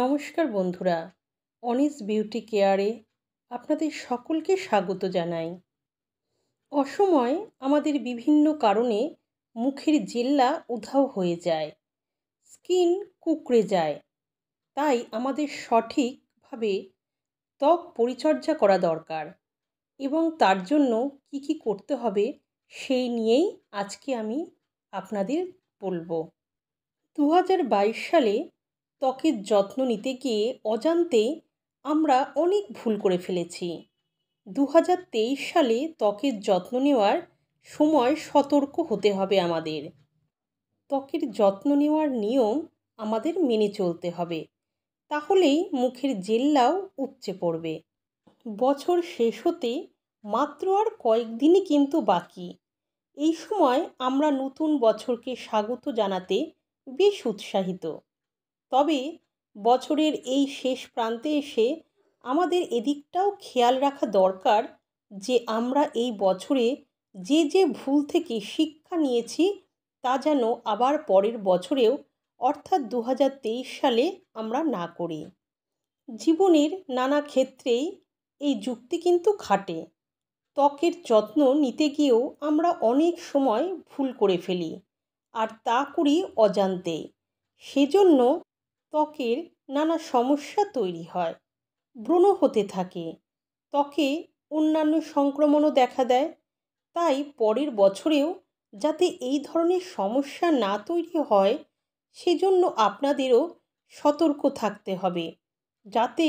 নমস্কার বন্ধুরা অনিস বিউটি কেয়ারে আপনাদের সকলকে স্বাগত জানাই অসময় আমাদের বিভিন্ন কারণে মুখের জেল্লা উধাও হয়ে যায় স্কিন কুকড়ে যায় তাই আমাদের সঠিকভাবে ত্বক পরিচর্যা করা দরকার এবং তার জন্য কি কি করতে হবে সেই নিয়েই আজকে আমি আপনাদের বলবো দু সালে ত্বকের যত্ন নিতে গিয়ে অজান্তে আমরা অনেক ভুল করে ফেলেছি দু সালে ত্বকের যত্ন নেওয়ার সময় সতর্ক হতে হবে আমাদের ত্বকের যত্ন নেওয়ার নিয়ম আমাদের মেনে চলতে হবে তাহলেই মুখের জেল্লাও উপচে পড়বে বছর শেষ হতে মাত্র আর কয়েকদিনই কিন্তু বাকি এই সময় আমরা নতুন বছরকে স্বাগত জানাতে বেশ উৎসাহিত তবে বছরের এই শেষ প্রান্তে এসে আমাদের এদিকটাও খেয়াল রাখা দরকার যে আমরা এই বছরে যে যে ভুল থেকে শিক্ষা নিয়েছি তা যেন আবার পরের বছরেও অর্থাৎ দু সালে আমরা না করি জীবনের নানা ক্ষেত্রেই এই যুক্তি কিন্তু খাটে ত্বকের যত্ন নিতে গিয়েও আমরা অনেক সময় ভুল করে ফেলি আর তা করি অজান্তে সেজন্য ত্বকের নানা সমস্যা তৈরি হয় ব্রণ হতে থাকে ত্বকে অন্যান্য সংক্রমণও দেখা দেয় তাই পরের বছরেও যাতে এই ধরনের সমস্যা না তৈরি হয় সেজন্য আপনাদেরও সতর্ক থাকতে হবে যাতে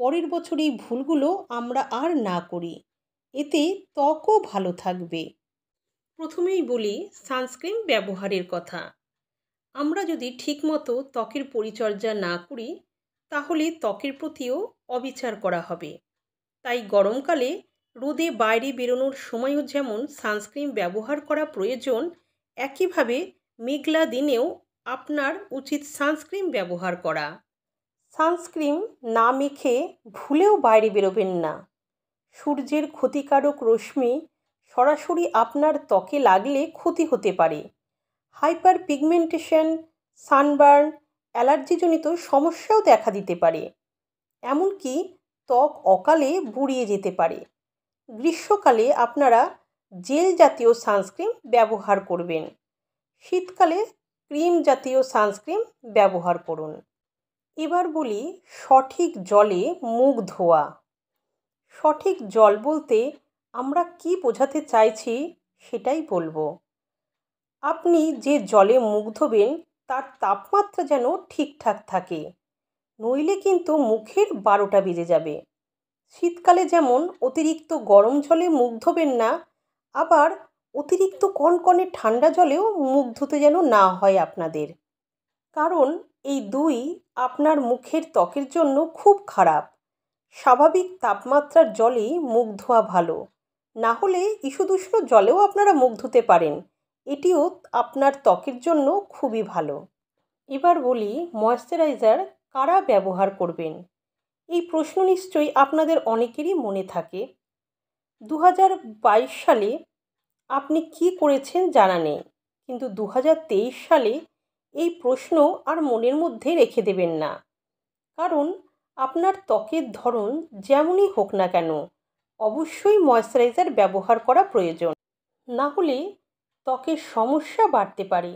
পরের বছর এই ভুলগুলো আমরা আর না করি এতে ত্বকও ভালো থাকবে প্রথমেই বলি সানস্ক্রিন ব্যবহারের কথা আমরা যদি ঠিকমতো ত্বকের পরিচর্যা না করি তাহলে ত্বকের প্রতিও অবিচার করা হবে তাই গরমকালে রোদে বাইরে বেরোনোর সময়ও যেমন সানস্ক্রিন ব্যবহার করা প্রয়োজন একইভাবে মেঘলা দিনেও আপনার উচিত সানস্ক্রিন ব্যবহার করা সানস্ক্রিন না মেখে ভুলেও বাইরে বেরোবেন না সূর্যের ক্ষতিকারক রশ্মি সরাসরি আপনার ত্বকে লাগলে ক্ষতি হতে পারে হাইপার পিগমেন্টেশন সানবার্ন অ্যালার্জিজনিত সমস্যাও দেখা দিতে পারে এমনকি ত্বক অকালে বুড়িয়ে যেতে পারে গ্রীষ্মকালে আপনারা জেল জাতীয় সানস্ক্রিন ব্যবহার করবেন শীতকালে ক্রিম জাতীয় সানস্ক্রিন ব্যবহার করুন এবার বলি সঠিক জলে মুখ ধোয়া সঠিক জল বলতে আমরা কি বোঝাতে চাইছি সেটাই বলবো আপনি যে জলে মুখ ধোবেন তার তাপমাত্রা যেন ঠিকঠাক থাকে নইলে কিন্তু মুখের বারোটা বেজে যাবে শীতকালে যেমন অতিরিক্ত গরম জলে মুখ ধোবেন না আবার অতিরিক্ত কনকনে ঠান্ডা জলেও মুখ ধুতে যেন না হয় আপনাদের কারণ এই দুই আপনার মুখের ত্বকের জন্য খুব খারাপ স্বাভাবিক তাপমাত্রার জলেই মুখ ধোয়া ভালো না হলে ইস্যুদূষ্ণ জলেও আপনারা মুখ ধুতে পারেন এটিও আপনার ত্বকের জন্য খুবই ভালো এবার বলি ময়শ্চারাইজার কারা ব্যবহার করবেন এই প্রশ্ন নিশ্চয়ই আপনাদের অনেকেরই মনে থাকে দু সালে আপনি কি করেছেন জানা নেই কিন্তু দু সালে এই প্রশ্ন আর মনের মধ্যে রেখে দেবেন না কারণ আপনার ত্বকের ধরন যেমনই হোক না কেন অবশ্যই ময়শ্চারাইজার ব্যবহার করা প্রয়োজন না হলে ত্বকের সমস্যা বাড়তে পারে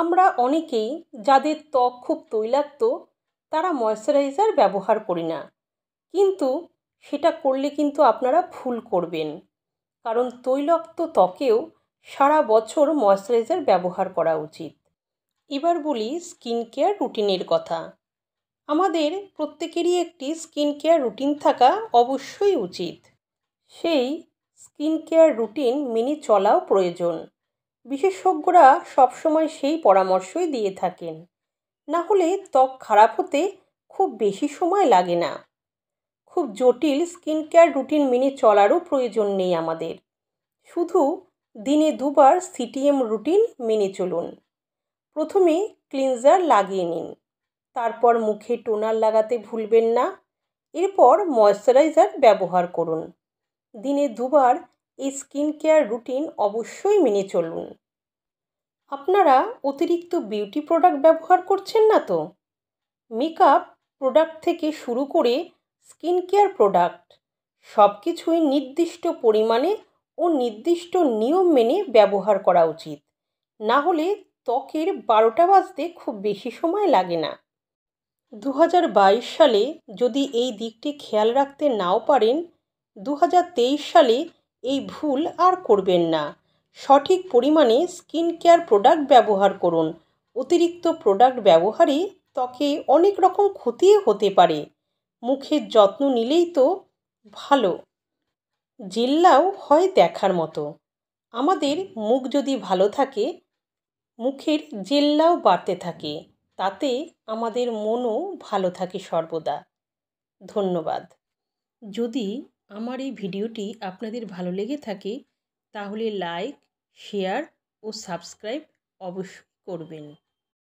আমরা অনেকেই যাদের ত্বক খুব তৈলাক্ত তারা ময়শ্চারাইজার ব্যবহার করি না কিন্তু সেটা করলে কিন্তু আপনারা ভুল করবেন কারণ তৈলাক্ত ত্বকেও সারা বছর ময়শ্চারাইজার ব্যবহার করা উচিত এবার বলি স্কিন কেয়ার রুটিনের কথা আমাদের প্রত্যেকেরই একটি স্কিন কেয়ার রুটিন থাকা অবশ্যই উচিত সেই স্কিন কেয়ার রুটিন মেনে চলাও প্রয়োজন বিশেষজ্ঞরা সবসময় সেই পরামর্শই দিয়ে থাকেন না হলে ত্বক খারাপ হতে খুব বেশি সময় লাগে না খুব জটিল স্কিন কেয়ার রুটিন মেনে চলারও প্রয়োজন নেই আমাদের শুধু দিনে দুবার সিটিএম রুটিন মেনে চলুন প্রথমে ক্লিনজার লাগিয়ে নিন তারপর মুখে টোনার লাগাতে ভুলবেন না এরপর ময়শ্চারাইজার ব্যবহার করুন দিনে দুবার এই স্কিন কেয়ার রুটিন অবশ্যই মেনে চলুন আপনারা অতিরিক্ত বিউটি প্রোডাক্ট ব্যবহার করছেন না তো মেকআপ প্রোডাক্ট থেকে শুরু করে স্কিন কেয়ার প্রোডাক্ট সব কিছুই নির্দিষ্ট পরিমাণে ও নির্দিষ্ট নিয়ম মেনে ব্যবহার করা উচিত না হলে ত্বকের বারোটা বাজতে খুব বেশি সময় লাগে না দু সালে যদি এই দিকটি খেয়াল রাখতে নাও পারেন দু সালে এই ভুল আর করবেন না সঠিক পরিমাণে স্কিন কেয়ার প্রোডাক্ট ব্যবহার করুন অতিরিক্ত প্রোডাক্ট ব্যবহারে ত্বকে অনেক রকম ক্ষতি হতে পারে মুখের যত্ন নিলেই তো ভালো জেল্লাও হয় দেখার মতো আমাদের মুখ যদি ভালো থাকে মুখের জেল্লাও বাড়তে থাকে তাতে আমাদের মনও ভালো থাকে সর্বদা ধন্যবাদ যদি আমার এই ভিডিওটি আপনাদের ভালো লেগে থাকে তাহলে লাইক শেয়ার ও সাবস্ক্রাইব অবশ্যই করবেন